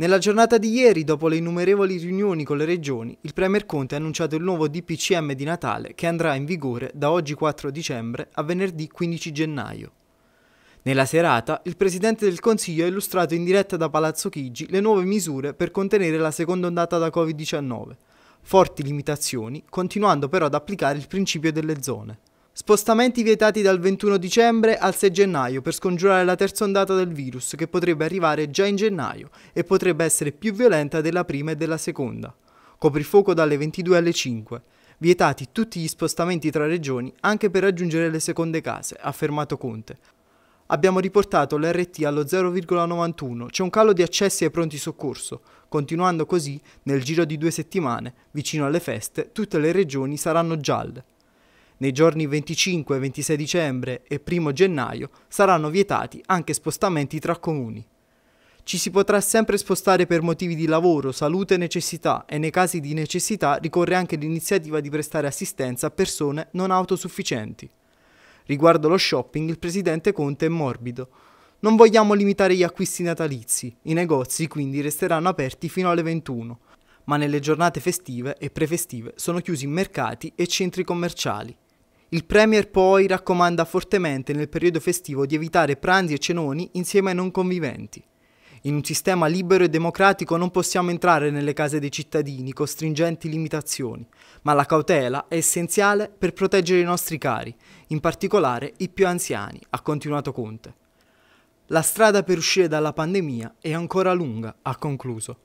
Nella giornata di ieri, dopo le innumerevoli riunioni con le regioni, il Premier Conte ha annunciato il nuovo DPCM di Natale che andrà in vigore da oggi 4 dicembre a venerdì 15 gennaio. Nella serata, il Presidente del Consiglio ha illustrato in diretta da Palazzo Chigi le nuove misure per contenere la seconda ondata da Covid-19, forti limitazioni, continuando però ad applicare il principio delle zone. Spostamenti vietati dal 21 dicembre al 6 gennaio per scongiurare la terza ondata del virus che potrebbe arrivare già in gennaio e potrebbe essere più violenta della prima e della seconda. Coprifuoco dalle 22 alle 5. Vietati tutti gli spostamenti tra regioni anche per raggiungere le seconde case, ha affermato Conte. Abbiamo riportato l'RT allo 0,91, c'è un calo di accessi ai pronti soccorso. Continuando così, nel giro di due settimane, vicino alle feste, tutte le regioni saranno gialle. Nei giorni 25 26 dicembre e 1 gennaio saranno vietati anche spostamenti tra comuni. Ci si potrà sempre spostare per motivi di lavoro, salute e necessità e nei casi di necessità ricorre anche l'iniziativa di prestare assistenza a persone non autosufficienti. Riguardo lo shopping, il presidente Conte è morbido. Non vogliamo limitare gli acquisti natalizi, i negozi quindi resteranno aperti fino alle 21, ma nelle giornate festive e prefestive sono chiusi mercati e centri commerciali. Il Premier poi raccomanda fortemente nel periodo festivo di evitare pranzi e cenoni insieme ai non conviventi. In un sistema libero e democratico non possiamo entrare nelle case dei cittadini con stringenti limitazioni, ma la cautela è essenziale per proteggere i nostri cari, in particolare i più anziani, ha continuato Conte. La strada per uscire dalla pandemia è ancora lunga, ha concluso.